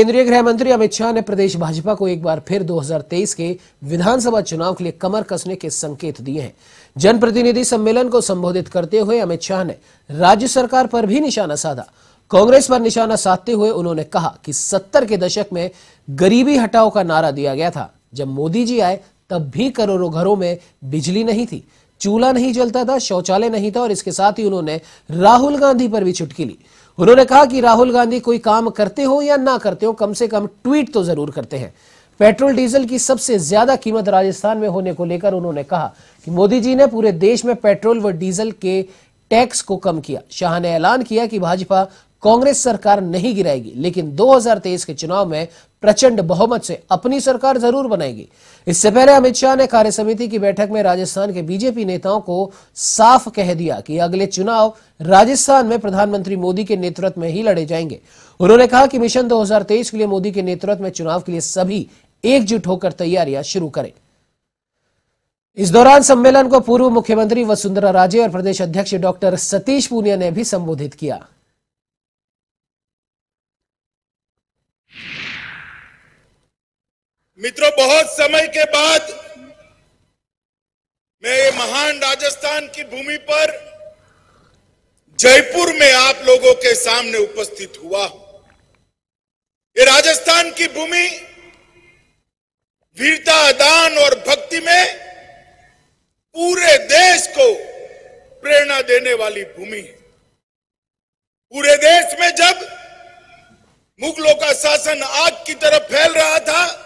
केंद्रीय गृह मंत्री अमित शाह ने प्रदेश भाजपा को एक बार फिर 2023 के विधानसभा चुनाव के लिए कमर कसने के संकेत दिए हैं जनप्रतिनिधि सम्मेलन को संबोधित करते हुए अमित शाह ने राज्य सरकार पर भी निशाना साधा कांग्रेस पर निशाना साधते हुए उन्होंने कहा कि सत्तर के दशक में गरीबी हटाओ का नारा दिया गया था जब मोदी जी आए तब भी करोड़ों घरों में बिजली नहीं थी चूल्हा नहीं जलता था शौचालय नहीं था और इसके साथ ही उन्होंने राहुल गांधी पर भी चुटकी ली उन्होंने कहा कि राहुल गांधी कोई काम करते हो या ना करते हो कम से कम ट्वीट तो जरूर करते हैं पेट्रोल डीजल की सबसे ज्यादा कीमत राजस्थान में होने को लेकर उन्होंने कहा कि मोदी जी ने पूरे देश में पेट्रोल व डीजल के टैक्स को कम किया शाह ने ऐलान किया कि भाजपा कांग्रेस सरकार नहीं गिराएगी लेकिन 2023 के चुनाव में प्रचंड बहुमत से अपनी सरकार जरूर बनाएगी इससे पहले अमित शाह ने कार्य समिति की बैठक में राजस्थान के बीजेपी नेताओं को साफ कह दिया कि अगले चुनाव राजस्थान में प्रधानमंत्री मोदी के नेतृत्व में ही लड़े जाएंगे उन्होंने कहा कि मिशन 2023 के लिए मोदी के नेतृत्व में चुनाव के लिए सभी एकजुट होकर तैयारियां शुरू करें इस दौरान सम्मेलन को पूर्व मुख्यमंत्री वसुंधरा राजे और प्रदेश अध्यक्ष डॉक्टर सतीश पूनिया ने भी संबोधित किया मित्रों बहुत समय के बाद मैं ये महान राजस्थान की भूमि पर जयपुर में आप लोगों के सामने उपस्थित हुआ हूं ये राजस्थान की भूमि वीरता दान और भक्ति में पूरे देश को प्रेरणा देने वाली भूमि है पूरे देश में जब मुगलों का शासन आग की तरफ फैल रहा था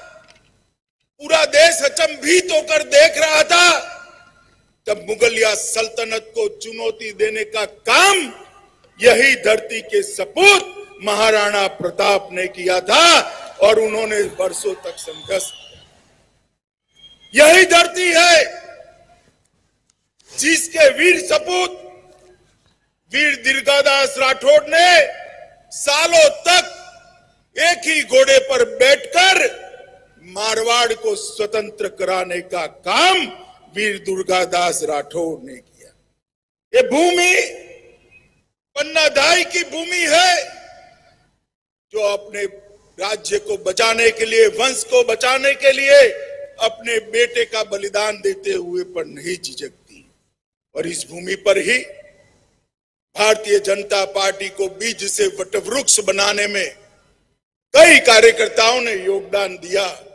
अचंभित तो होकर देख रहा था जब मुगलिया सल्तनत को चुनौती देने का काम यही धरती के सपूत महाराणा प्रताप ने किया था और उन्होंने वर्षों तक संघर्ष यही धरती है जिसके वीर सपूत वीर दीर्घादास राठौड़ ने सालों तक एक ही घोड़े पर बैठकर मारवाड़ को स्वतंत्र कराने का काम वीर दुर्गादास राठौड़ ने किया ये भूमि पन्नादाई की भूमि है जो अपने राज्य को बचाने के लिए वंश को बचाने के लिए अपने बेटे का बलिदान देते हुए पर नहीं झिझकती और इस भूमि पर ही भारतीय जनता पार्टी को बीज से वटवृक्ष बनाने में कई कार्यकर्ताओं ने योगदान दिया